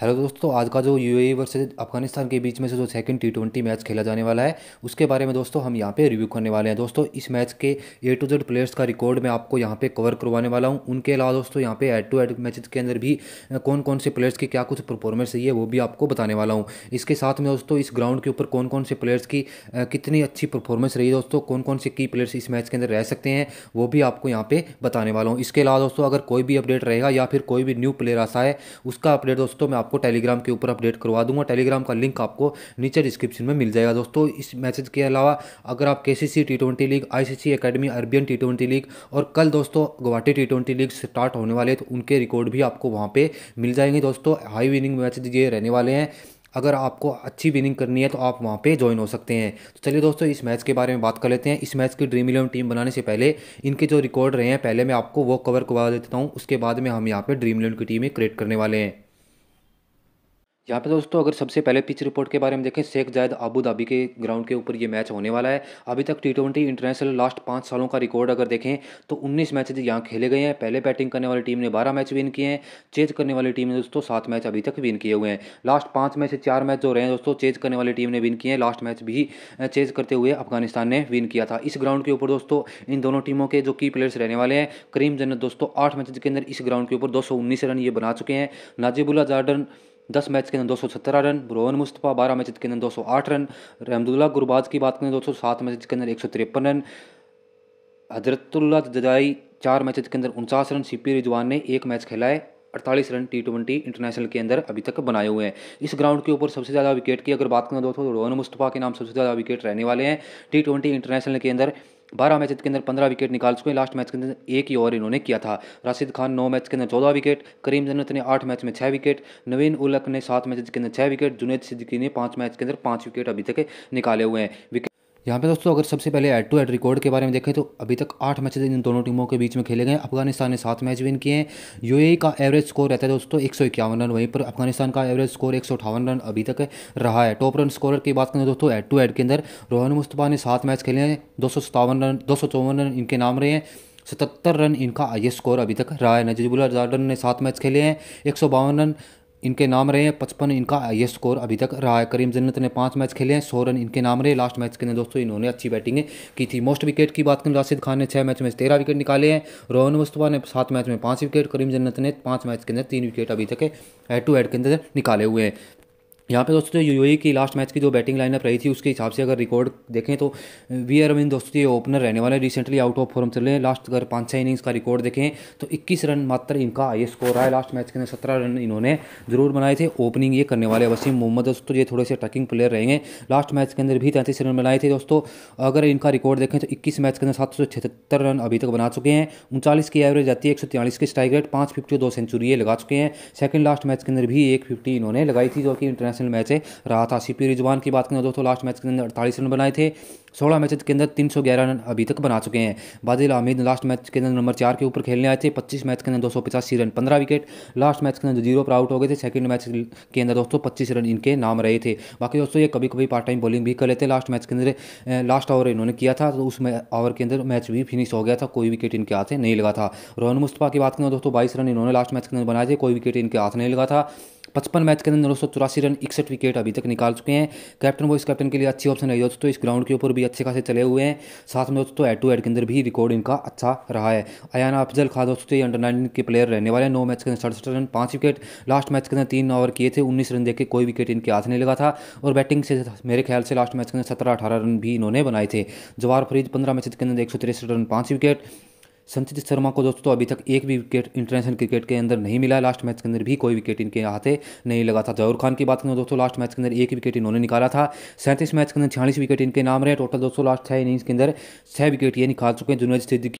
hello दोस्तों आज का जो यूएई e वर्सेज अफगानिस्तान के बीच में से जो सेकंड टी ट्वेंटी मैच खेला जाने वाला है उसके बारे में दोस्तों हम यहाँ पे रिव्यू करने वाले हैं दोस्तों इस मैच के ए टू जेड प्लेयर्स का रिकॉर्ड मैं आपको यहाँ पे कवर करवाने वाला हूँ उनके अलावा दोस्तों यहाँ पे एड टू एड मैच के अंदर भी कौन कौन से प्लेयर्स की क्या कुछ परफॉर्मेंस रही है वो भी आपको बताने वाला हूँ इसके साथ में दोस्तों इस ग्राउंड के ऊपर कौन कौन से प्लेयर्स की कितनी अच्छी परफॉर्मेंस रही दोस्तों कौन कौन से की प्लेयर्स इस मैच के अंदर रह सकते हैं वो भी आपको यहाँ पे बताने वाला हूँ इसके अलावा दोस्तों अगर कोई भी अपडेट रहेगा या फिर कोई भी न्यू प्लेयर आता है उसका अपडेट दोस्तों मैं आपको टेलीग्राम के ऊपर अपडेट करवा दूंगा टेलीग्राम का लिंक आपको नीचे डिस्क्रिप्शन में मिल जाएगा दोस्तों इस मैसेज के अलावा अगर आप K C T twenty league ICC academy Arabian T twenty league और कल दोस्तों Guwahati T twenty league start होने वाले तो उनके रिकॉर्ड भी आपको वहाँ पर मिल जाएंगे दोस्तों हाई विनिंग मैच ये रहने वाले हैं अगर आपको अच्छी विनिंग करनी है तो आप वहाँ पे ज्वाइन हो सकते हैं तो चलिए दोस्तों इस मैच के बारे में बात कर लेते हैं इस मैच की ड्रीम इलेवन टीम बनाने से पहले इनके जो रिकॉर्ड रहे हैं पहले मैं आपको वो कवर करवा देता हूँ उसके बाद में हम यहाँ पे ड्रीम इलेवन की टीमें क्रिएट करने वाले हैं यहाँ पे दोस्तों अगर सबसे पहले पिच रिपोर्ट के बारे में देखें शेख जायद आबू धाबी के ग्राउंड के ऊपर ये मैच होने वाला है अभी तक टी ट्वेंटी इंटरनेशनल लास्ट पाँच सालों का रिकॉर्ड अगर देखें तो 19 मैचेज यहाँ खेले गए हैं पहले बैटिंग करने वाली टीम ने 12 मैच विन किए हैं चेज करने वाली टीम ने दोस्तों सात मैच अभी तक विन किए हुए हैं लास्ट पाँच में से चार मैच जो रहे हैं दोस्तों चेज करने वाली टीम ने विन किए हैं लास्ट मैच भी चेज करते हुए अफगानिस्तान ने विन किया था इस ग्राउंड के ऊपर दोस्तों इन दोनों टीमों के जो की प्लेयर्स रहने वाले हैं करीम जन्नत दोस्तों आठ मैचेज के अंदर इस ग्राउंड के ऊपर दो रन ये बना चुके हैं नाजिबुल्ला जार्डन दस मैच के अंदर दो सौ सत्रह रन रोहन मुस्तफ़ा बारह मैच के अंदर दो सौ आठ रन रहमदुल्ला गुरबाज की बात करें तो दो सौ सात मैच के अंदर एक सौ तिरपन रन हजरतुल्ला जदाई चार मैच के अंदर उनचास रन सी पी रिजवान ने एक मैच खेला है अड़तालीस रन टी ट्वेंटी इंटरनेशनल के अंदर अभी तक बनाए हुए हैं इस ग्राउंड के ऊपर सबसे ज़्यादा विकेट की अगर बात करें दोस्तों रोहन मुस्तफ़ा के नाम सबसे ज़्यादा विकेट रहने वाले हैं टी ट्वेंटी इंटरनेशनल के अंदर बारह मैच के अंदर पंद्रह विकेट निकाल चुके हैं लास्ट मैच के अंदर एक ही ओवर इन्होंने किया था राशिद खान नौ मैच के अंदर चौदह विकेट करीम जन्नत ने आठ मैच में छः विकेट नवीन उलक ने सात मैच के अंदर छः विकेट जुनेद सिद्दीकी ने पाँच मैच के अंदर पाँच विकेट अभी तक निकाले हुए हैं यहाँ पे दोस्तों अगर सबसे पहले एड टू एड रिकॉर्ड के बारे में देखें तो अभी तक आठ मैचेज इन दोनों टीमों के बीच में खेले गए अफगानिस्तान ने सात मैच विन किए हैं यू e का एवरेज स्कोर रहता है दोस्तों एक रन वहीं पर अफगानिस्तान का एवरेज स्कोर एक रन अभी तक रहा है टॉप रन स्कोर की बात करें तो दोस्तों एड टू एड के अंदर रोहन मुस्तफ़ा ने सात मैच खेले हैं दो रन दो रन इनके नाम रहे हैं सतहत्तर रन इनका हाइएस्ट स्कोर अभी तक रहा है नजीबुल्लाजार्डन जार्डन ने सात मैच खेले हैं एक रन इनके नाम रहे हैं पचपन इनका हाइएस्ट स्कोर अभी तक रहा है करीम जन्नत ने पांच मैच खेले हैं सौ रन इनके नाम रहे लास्ट मैच के अंदर दोस्तों इन्होंने अच्छी बैटिंग की थी मोस्ट विकेट की बात करें तो राशिद खान ने छः मैच में तेरह विकेट निकाले हैं रोहन वस्तवा ने सात मैच में पाँच विकेट करीम जन्नत ने पाँच मैच के अंदर तीन विकेट अभी तक हेड टू हेड के अंदर निकाले हुए हैं यहाँ पे दोस्तों यू ए की लास्ट मैच की जो बैटिंग लाइनअप रही थी उसके हिसाब से अगर रिकॉर्ड देखें तो वी आर अमीन दोस्तों ये ओपनर रहने वाले रिसेंटली आउट ऑफ फॉर्म चले हैं लास्ट अगर पाँच छः इनिंग्स का रिकॉर्ड देखें तो 21 रन मात्र इनका हाई स्कोर रहा है लास्ट मैच के अंदर सत्रह रन इन्होंने जरूर बनाए थे ओपनिंग ये करने वाले वसीम मोहम्मद दोस्तों ये थोड़े से टकिंग प्लेयर रहेंगे लास्ट मैच के अंदर भी तैंतीस रन बनाए थे दोस्तों अगर इनका रिकॉर्ड देखें तो इक्कीस मैच के अंदर सात रन अभी तक बना चुके हैं उनचालीस की एवरेज आती है एक की स्ट्राइक रेट पाँच फिफ्टी दो सेंचुरी लगा चुके हैं सेकंड लास्ट मैच के अंदर भी एक फिफ्टी इन्होंने लगाई थी जो कि इंटरनेशनल इंटरनेशनल मैच है रहा था सीपी रिजवान की बात करें दोस्तों लास्ट मैच के अंदर अड़तालीस रन बनाए थे सोलह मैच के अंदर तीन सौ ग्यारह रन अभी तक बना चुके हैं बादल आमिद लास्ट मैच के अंदर नंबर चार के ऊपर खेलने आए थे पच्चीस मैच के अंदर दो सौ पचासी रन पंद्रह विकेट लास्ट मैच के अंदर जीरो पर आउट हो गए थे सेकंड मैच के अंदर दोस्तों पच्चीस रन इनके नाम रहे थे बाकी दोस्तों ये कभी कभी पार्ट टाइम बॉलिंग भी कर लेते लास्ट मैच के अंदर लास्ट ओवर इन्होंने किया था तो उस ओवर के अंदर मैच भी फिनिश हो गया था कोई विकेट इनके हाथ नहीं लगा था रोहन मुस्तफा की बात करें तो दोस्तों बाईस रन इन्होंने लास्ट मैच के अंदर बनाए थे कोई विकेट इनके हाथ नहीं लगा था पचपन मैच के अंदर नौ सौ चौरासी रन इकसठ विकेट अभी तक निकाल चुके हैं कैप्टन इस कैप्टन के लिए अच्छी ऑप्शन है दोस्तों इस ग्राउंड के ऊपर भी अच्छे खासे चले हुए हैं साथ में दोस्तों एड टू एड के अंदर भी रिकॉर्ड इनका अच्छा रहा है अयाना अफजल खा दोस्तों ये अंडर नाइनटीन के प्लेयर रहने वाले हैं नौ मैच के अंदर सड़सठ रन पाँच विकेट लास्ट मैच के अंदर तीन ओवर किए थे उन्नीस रन देखे कोई विकेट इनके हाथ नहीं लगा था और बैटिंग से मेरे ख्याल से लास्ट मैच के अंदर सत्रह अठारह रन भी इन्होंने बनाए थे जवाहर फरीद पंद्रह मैच के अंदर एक रन पाँच विकेट संचित शर्मा को दोस्तों अभी तक एक भी विकेट इंटरनेशनल क्रिकेट के अंदर नहीं मिला लास्ट मैच के अंदर भी कोई विकेट इनके हाथे नहीं लगा था जहूर खान की बात करें तो दोस्तों लास्ट मैच के अंदर एक विकेट इन्होंने निकाला था सैंतीस मैच के अंदर छियालीस विकेट इनके नाम रहे टोटल दोस्तों लास्ट छः इनिंग्स के अंदर छः विकेट ये निकाल चुके हैं जुनेद सिद्दीकी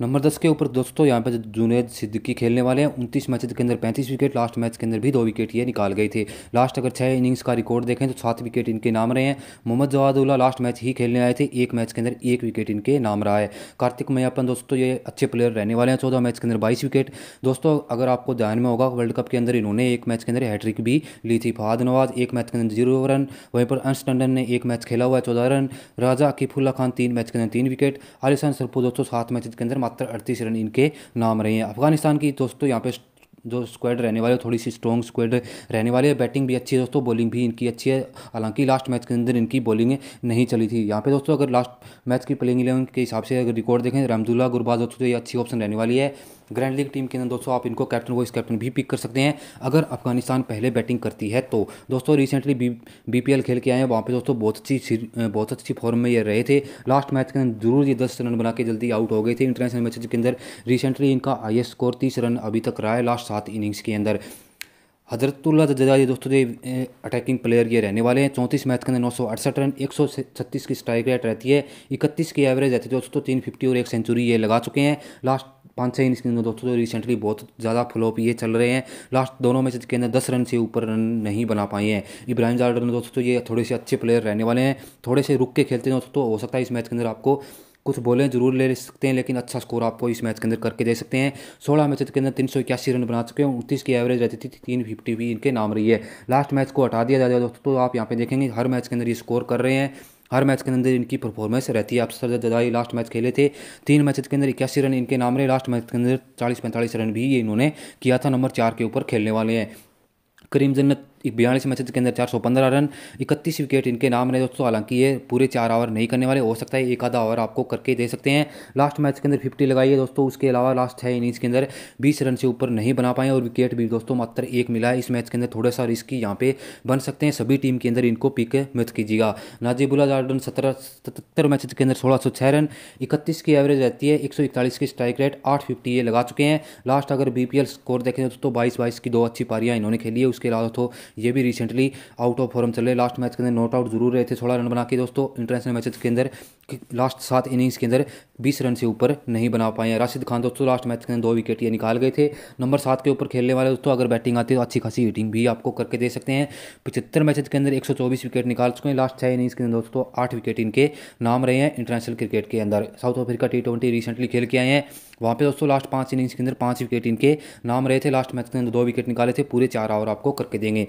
नंबर दस के ऊपर दोस्तों यहाँ पे जुनेद सिद्दीकी खेलने वाले हैं उनतीस मैचेस के अंदर पैंतीस विकेट लास्ट मैच के अंदर भी दो विकेट ये निकाल गए थे लास्ट अगर छः इनिंग्स का रिकॉर्ड देखें तो सात विकेट इनके नाम रहे हैं मोहम्मद जवादुल्ला लास्ट मैच ही खेलने आए थे एक मैच के अंदर एक विकेट इनके नाम रहा है कार्तिक मैयापन दोस्तों ये अच्छे प्लेयर रहने वाले हैं चौदह मैच के अंदर बाईस विकेट दोस्तों अगर आपको ध्यान में होगा वर्ल्ड कप के अंदर इन्होंने एक मैच के अंदर हैट्रिक भी ली थी फहाद नवाज एक मैच के अंदर जीरो रन वहीं पर अंश टंडन ने एक मैच खेला हुआ है चौदह रन राजा अकीफुल्ला खान तीन मैच के अंदर तीन विकेट आलिसान सरपू दोस्तों सात मैच के अंदर मात्र अड़तीस रन इनके नाम रहे हैं अफगानिस्तान की दोस्तों यहाँ पे जो स्क्वाड रहने वाले थोड़ी सी स्ट्रॉन्ग स्क्वाड रहने वाली है बैटिंग भी अच्छी है दोस्तों बॉलिंग भी इनकी अच्छी है हालांकि लास्ट मैच के अंदर इनकी बॉलिंग नहीं चली थी यहाँ पे दोस्तों अगर लास्ट मैच की प्लेइंग इलेवन के हिसाब से अगर रिकॉर्ड देखें रमदुल्ला गुरबाज दोस्तों ये अच्छी ऑप्शन रहने वाली है ग्रैंड लीग टीम के अंदर दोस्तों आप इनको कैप्टन वाइस कैप्टन भी पिक कर सकते हैं अगर अफगानिस्तान पहले बैटिंग करती है तो दोस्तों रिसेंटली बी पी खेल के आए हैं वहाँ पर दोस्तों बहुत अच्छी बहुत अच्छी फॉर्म में ये रहे थे लास्ट मैच के अंदर जरूर ये दस रन बना के जल्दी आउट हो गए थे इंटरनेशनल मैच के अंदर रिसेंटली इनका हाइएस्ट स्कोर तीस रन अभी तक रहा है लास्ट सात इनिंग्स के अंदर हजरतुल्ला तो जजाजी दोस्तों ये अटैकिंग प्लेयर ये रहने वाले हैं चौंतीस मैच के अंदर नौ सौ अड़सठ रन एक सौ छत्तीस की स्ट्राइक रेट रहती है इकतीस की एवरेज रहती है दोस्तों तीन फिफ्टी और एक सेंचुरी ये लगा चुके हैं लास्ट पाँच छः इनिंग्स के अंदर दोस्तों रिसेंटली बहुत ज़्यादा फ्लॉप ये चल रहे हैं लास्ट दोनों मैच के अंदर दस रन से ऊपर रन नहीं बना पाए हैं इब्राहिम जाडर दोस्तों ये थोड़े से अच्छे प्लेयर रहने वाले हैं थोड़े से रुक के खेलते हैं दोस्तों तो हो सकता है इस मैच के अंदर आपको कुछ बोलें जरूर ले सकते हैं लेकिन अच्छा स्कोर आपको इस मैच के अंदर करके दे सकते हैं सोलह मैच के अंदर तीन सौ इक्यासी रन बना चुके हैं उनतीस की एवरेज रहती थी तीन फिफ्टी भी इनके नाम रही है लास्ट मैच को हटा दिया जाएगा दोस्तों तो आप यहाँ पे देखेंगे हर मैच के अंदर ये स्कोर कर रहे हैं हर मैच के अंदर इनकी परफॉर्मेंस रहती है आप सर जदाई लास्ट मैच खेले थे तीन मैच के अंदर इक्यासी रन इनके नाम रहे लास्ट मैच के अंदर चालीस पैंतालीस रन भी इन्होंने किया था नंबर चार के ऊपर खेलने वाले हैं करीम जन्नत बयालीस मैचेज के अंदर चार सौ पंद्रह रन इकतीस विकेट इनके नाम रहे दोस्तों हालांकि ये पूरे चार ओवर नहीं करने वाले हो सकता है एक आधा ओवर आपको करके दे सकते हैं लास्ट मैच के अंदर फिफ्टी लगाई है दोस्तों उसके अलावा लास्ट छः इनिंग्स के अंदर बीस रन से ऊपर नहीं बना पाए और विकेट भी दोस्तों मात्र एक मिला है इस मैच के अंदर थोड़ा सा रिस्की यहाँ पे बन सकते हैं सभी टीम के अंदर इनको पिक मत कीजिएगा नाजिबुल्ला जार्डन सत्रह सतहत्तर मैच के अंदर सोलह सौ छः रन इकतीस की एवरेज रहती है एक सौ इकतालीस की स्ट्राइक रेट आठ फिफ्टी ये लगा चुके हैं लास्ट अगर बीपीएल स्कोर देखें तो बाईस बाईस की दो अच्छी पारियाँ इन्होंने खेली है उसके अलावा तो ये भी रिसेंटली आउट ऑफ फॉर्म चले लास्ट मैच के अंदर नॉट आउट जरूर रहे थे सोलह रन बना के दोस्तों इंटरनेशनल मैचेस के अंदर लास्ट सात इनिंग्स के अंदर बीस रन से ऊपर नहीं बना पाए हैं राशिद खान दोस्तों लास्ट मैच के अंदर दो विकेट ये निकाल गए थे नंबर सात के ऊपर खेलने वाले दोस्तों अगर बैटिंग आती है तो अच्छी खासी हिटिंग भी आपको करके दे सकते हैं पचहत्तर मैच के अंदर एक विकेट निकाल चुके हैं लास्ट छः इनिंग्स के अंदर दोस्तों आठ विकेट इनके नाम रहे हैं इंटरनेशनल क्रिकेट के अंदर South Africa T twenty recently खेल के आए हैं वहाँ पे दोस्तों लास्ट पाँच इनिंग्स के अंदर पाँच विकेट इनके नाम रहे थे लास्ट मैच के अंदर दो विकेट निकाले थे पूरे चार ओवर आपको करके देंगे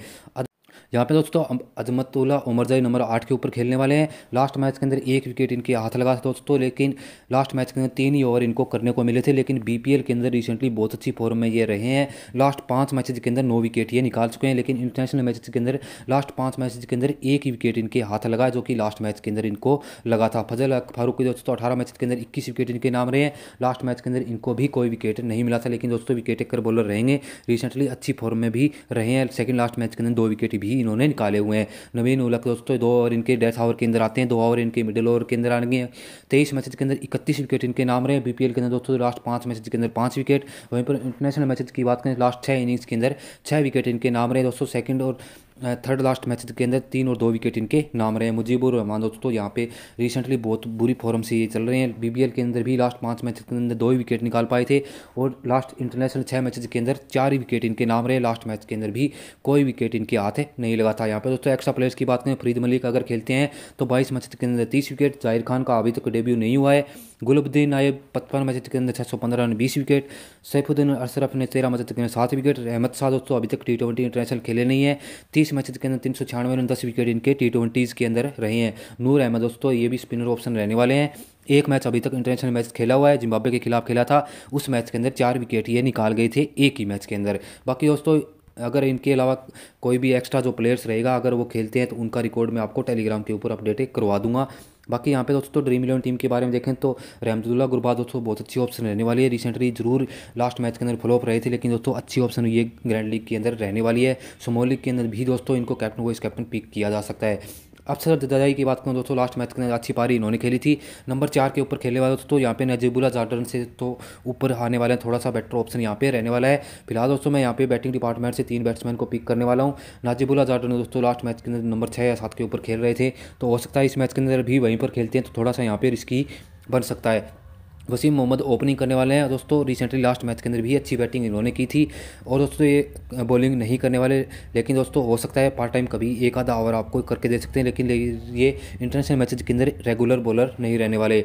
यहाँ पे दोस्तों अजमतुल्ला उमरजई नंबर आठ के ऊपर खेलने वाले हैं लास्ट मैच के अंदर एक विकेट इनके हाथ लगा था दोस्तों लेकिन लास्ट मैच के अंदर तीन ही ओवर इनको करने को मिले थे लेकिन बी के अंदर रिसेंटली बहुत अच्छी फॉर्म में ये रहे हैं लास्ट पाँच मैचेज के अंदर नौ विकेट ये निकाल चुके हैं लेकिन इंटरनेशनल मैचेज के अंदर लास्ट पाँच मैचेज के अंदर एक ही विकेट इनके हाथ लगा जो कि लास्ट मैच के अंदर इनको लगा था फजल फारूक के दोस्तों अठारह मैच के अंदर इक्कीस विकेट इनके नाम रहे हैं लास्ट मैच के अंदर इनको भी कोई विकेट नहीं मिला था लेकिन दोस्तों विकेट कर बॉलर रहेंगे रिसेंटली अच्छी फॉर्म में भी रहे हैं सेकंड लास्ट मैच के अंदर दो विकेट भी इन्होंने निकाले हुए हैं नवीन उलक दोस्तों दो ओवर इनके डेथ ओवर के अंदर आते हैं दो ओवर इनके मिडिल ओवर के अंदर आ आएंगे तेईस मैच के अंदर इकतीस विकेट इनके नाम रहे बी के अंदर दोस्तों लास्ट पाँच मैच के अंदर पाँच विकेट वहीं पर इंटरनेशनल मैच की बात करें लास्ट छः इनिंग्स के अंदर छः विकेट इनके नाम रहे दोस्तों सेकंड और थर्ड लास्ट मैच के अंदर तीन और दो विकेट इनके नाम रहे मुजीबुर रहमान दोस्तों तो यहाँ पे रिसेंटली बहुत बुरी फॉर्म से ये चल रहे हैं बीबीएल के अंदर भी लास्ट पांच मैच के अंदर दो ही विकेट निकाल पाए थे और लास्ट इंटरनेशनल छः मैचेज के अंदर चार ही विकेट इनके नाम रहे लास्ट मैच के अंदर भी कोई विकेट इनके हाथ नहीं लगा था यहाँ पर दोस्तों एक्स्ट्रा प्लेयर्स की बात करें फरीद मलिक अगर खेलते हैं तो बाईस मैच के अंदर तीस विकेट जाहिर खान का अभी तक डेब्यू नहीं हुआ है गुलबुद्दीन आयब पचपन मैच के अंदर छः सौ पंद्रह रन बीस विकेट सैफुद्दीन अशरफ ने तेरह मैच के अंदर सात विकेट अहमद शाह दोस्तों अभी तक टी ट्वेंटी इंटरनेशनल खेले नहीं है तीस तीस मैचेज के अंदर तीन सौ छियानवे रन दस विकेट इनके टी ट्वेंटीज़ के अंदर रहे हैं नूर अहमद दोस्तों ये भी स्पिनर ऑप्शन रहने वाले हैं एक मैच अभी तक इंटरनेशनल मैच खेला हुआ है जिम्बाब्वे के खिलाफ खेला था उस मैच के अंदर चार विकेट ये निकाल गए थे एक ही मैच के अंदर बाकी दोस्तों अगर इनके अलावा कोई भी एक्स्ट्रा जो प्लेयर्स रहेगा अगर वो खेलते हैं तो उनका रिकॉर्ड मैं आपको टेलीग्राम के ऊपर अपडेट करवा दूंगा बाकी यहाँ पे दोस्तों ड्रीम इलेवन टीम के बारे में देखें तो रहमदुल्ला गुरबा दोस्तों बहुत अच्छी ऑप्शन रहने वाली है रिसेंटली जरूर लास्ट मैच के अंदर फ्लॉप रहे थे लेकिन दोस्तों अच्छी ऑप्शन ये ग्रैंड लीग के अंदर रहने वाली है सुमोल लीग के अंदर भी दोस्तों इनको कैप्टन वाइस कैप्टन पिक किया जा सकता है अफसर ददाई की बात करूँ तो दोस्तों लास्ट मैच के अच्छी पारी इन्होंने खेली थी नंबर चार के ऊपर खेलने वाले दोस्तों यहाँ पे नजीबुल्ला जार्डन से तो ऊपर आने वाले हैं थोड़ा सा बेटर ऑप्शन यहाँ पे रहने वाला है फिलहाल दोस्तों मैं यहाँ पे बैटिंग डिपार्टमेंट से तीन बैट्समैन को पिक करने वाला हूँ नाजीबुल्ला जार्डन दोस्तों लास्ट मैच के अंदर नंबर छः या सात के ऊपर खेल रहे थे तो हो सकता है इस मैच के अंदर भी वहीं पर खेलते हैं तो थोड़ा सा यहाँ पे रिस्की बन सकता है वसीम मोहम्मद ओपनिंग करने वाले हैं दोस्तों रिसेंटली लास्ट मैच के अंदर भी अच्छी बैटिंग इन्होंने की थी और दोस्तों ये बॉलिंग नहीं करने वाले लेकिन दोस्तों हो सकता है पार्ट टाइम कभी एक आधा ओवर आपको करके दे सकते हैं लेकिन ये इंटरनेशनल मैचेज के अंदर रेगुलर बॉलर नहीं रहने वाले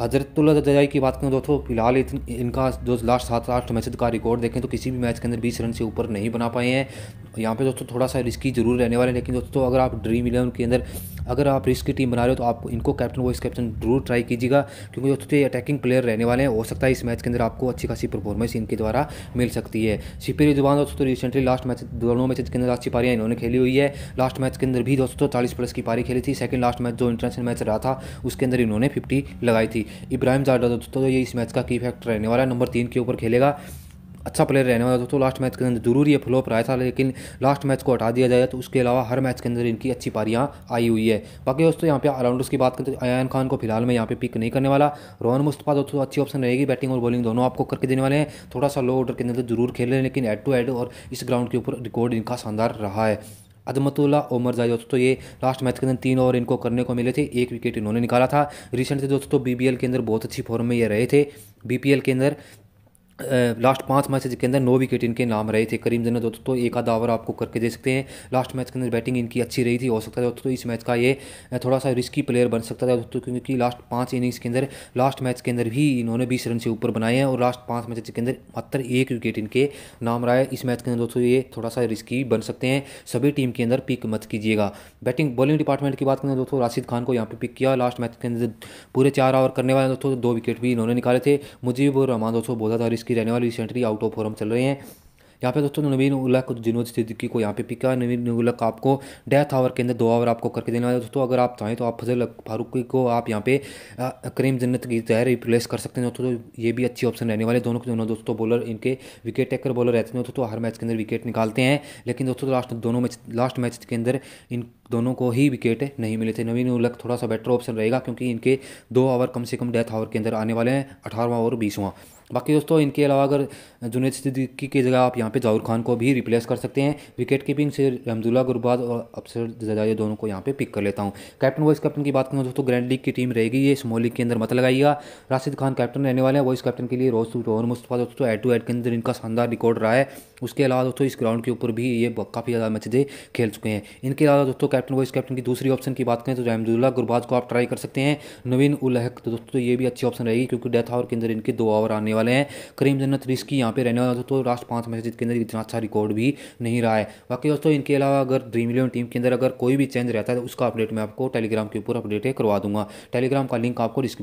जजाई की बात करें दोस्तों फिलहाल इनका जो लास्ट सात आठ मैच का रिकॉर्ड देखें तो किसी भी मैच के अंदर बीस रन से ऊपर नहीं बना पाए हैं यहाँ पे दोस्तों थोड़ा सा रिस्की जरूर रहने वाले हैं लेकिन दोस्तों अगर आप ड्रीम इलेवन के अंदर अगर आप रिस्क की टीम बना रहे हो तो आप इनको कैप्टन वॉइस कैप्टन जरूर ट्राई कीजिएगा क्योंकि दोस्तों तो ये अटैकिंग प्लेयर रहने वाले हैं हो सकता है इस मैच के अंदर आपको अच्छी खासी परफॉर्मेंस इनके द्वारा मिल सकती है सिपेरी जुबान दोस्तों तो रिसेंटली लास्ट मैच दोनों मैच के अंदर अच्छी पारियाँ इन्होंने खेली हुई है लास्ट मैच के अंदर भी दोस्तों चालीस प्लस की पारी खेली थी सेकंड लास्ट मैच जो इंटरनेशनल मैच रहा था उसके अंदर इन्होंने फिफ्टी लगाई थी थी इब्राहिम जाडा दोस्तों तो ये इस मैच का की फैक्टर रहने वाला है नंबर तीन के ऊपर खेलेगा अच्छा प्लेयर रहने वाला दोस्तों लास्ट मैच के अंदर जरूरी है फ्लोप रहा था लेकिन लास्ट मैच को हटा दिया जाए तो उसके अलावा हर मैच के अंदर इनकी अच्छी पारियां आई हुई है बाकी दोस्तों यहाँ पे ऑलराउंडर्स की बात करें तो अयान खान को फिलहाल मैं यहाँ पे पिक नहीं करने वाला रोहन मुस्तफा दोस्तों अच्छी ऑप्शन रहेगी बैटिंग और बॉलिंग दोनों आपको करके देने वाले हैं थोड़ा सा लो ऑर्डर के अंदर तो जरूर खेल रहे हैं लेकिन एड टू एड और इस ग्राउंड के ऊपर रिकॉर्ड इनका शानदार रहा है अदमतुल्ला ओमर जाए दोस्तों ये लास्ट मैच के अंदर तीन ओवर इनको करने को मिले थे एक विकेट इन्होंने निकाला था रिसेंटली दोस्तों बीबीएल के अंदर बहुत अच्छी फॉर्म में ये रहे थे बीपीएल के अंदर लास्ट पांच मैचेज के अंदर नौ विकेट इनके नाम रहे थे करीम जन्नत दोस्तों तो एक आधा ओवर आपको करके दे सकते हैं लास्ट मैच के अंदर बैटिंग इनकी अच्छी रही थी हो सकता है दोस्तों तो इस मैच का ये थोड़ा सा रिस्की प्लेयर बन सकता था दोस्तों क्योंकि लास्ट पांच इनिंग्स के अंदर लास्ट मैच के अंदर भी इन्होंने बीस रन से ऊपर बनाए हैं और लास्ट पाँच मैच के अंदर मात्र एक विकेट इनके नाम रहा है इस मैच के अंदर दोस्तों ये थोड़ा सा रिस्की बन सकते हैं सभी टीम के अंदर पिक मत कीजिएगा बैटिंग बॉलिंग डिपार्टमेंट की बात करें दोस्तों राशिद खान को यहाँ पर पिक किया लास्ट मैच के अंदर पूरे चार ओवर करने वाले दोस्तों दो विकेट भी इन्होंने निकाले थे मुझे वो रहमान दोस्तों बहुत ज़्यादा की रहने वाली रिसेंटली आउट ऑफ फॉरम चल रहे हैं यहाँ पे दोस्तों नवीन उल्लाक को जिनोद सिद्दीकी को यहाँ पे पिका नवीन उल्लाक आपको डेथ आवर के अंदर दो आवर आपको करके देना वाले दोस्तों अगर आप चाहें तो आप फजल फारूकी को आप यहाँ पे करीम जन्नत की जहर रिप्लेस कर सकते हैं दोस्तों तो ये भी अच्छी ऑप्शन रहने वाले दोनों के दोनों दोस्तों बॉलर इनके विकेट टेकर बॉलर रहते हैं दोस्तों तो हर मैच के अंदर विकेट निकालते हैं लेकिन दोस्तों लास्ट दोनों मैच लास्ट मैच के अंदर इन दोनों को ही विकेट नहीं मिले थे नवीन उल्लक थोड़ा सा बेटर ऑप्शन रहेगा क्योंकि इनके दो आवर कम से कम डेथ आवर के अंदर आने वाले हैं अठारहवां और बीसवां बाकी दोस्तों इनके अलावा अगर जुनेद सिद्दीकी की जगह आप यहाँ पे जाहुर खान को भी रिप्लेस कर सकते हैं विकेट कीपिंग से रमजुल्ला गुरबाज और अफसर ये दोनों को यहाँ पे पिक कर लेता हूँ कैप्टन वाइस कैप्टन की बात करूँ दोस्तों ग्रैंड लीग की टीम रहेगी ये स्मॉल लीग के अंदर मत लगाइएगा राशिद खान कैप्टन रहने वाले हैं वाइस कैप्टन के लिए रोज रोहन मुस्तफ़ा दोस्तों एड टू एड के अंदर इनका शानदार रिकॉर्ड रहा है उसके अलावा दोस्तों इस ग्राउंड के ऊपर भी ये काफ़ी ज़्यादा मैचेज खेल चुके हैं इनके अलावा दोस्तों कैप्टन वाइस कैप्टन की दूसरी ऑप्शन की बात करें तो रहमदुल्ला गुरबाज को आप ट्राई कर सकते हैं नवीन उलहक तो दोस्तों ये भी अच्छी ऑप्शन रहेगी क्योंकि डेथ आवर के अंदर इनके दो ओवर आने वाले वाले हैं करीम जन्नत रिस्की यहाँ पे रहने वाला दोस्तों लास्ट पाँच मैच के अंदर इतना अच्छा रिकॉर्ड भी नहीं रहा है बाकी दोस्तों इनके अलावा अगर ड्रीम इलेवन टीम के अंदर अगर कोई भी चेंज रहता है तो उसका अपडेट मैं आपको टेलीग्राम के ऊपर अपडेट करवा दूंगा टेलीग्राम का लिंक आपको डिस्क्रिप्शन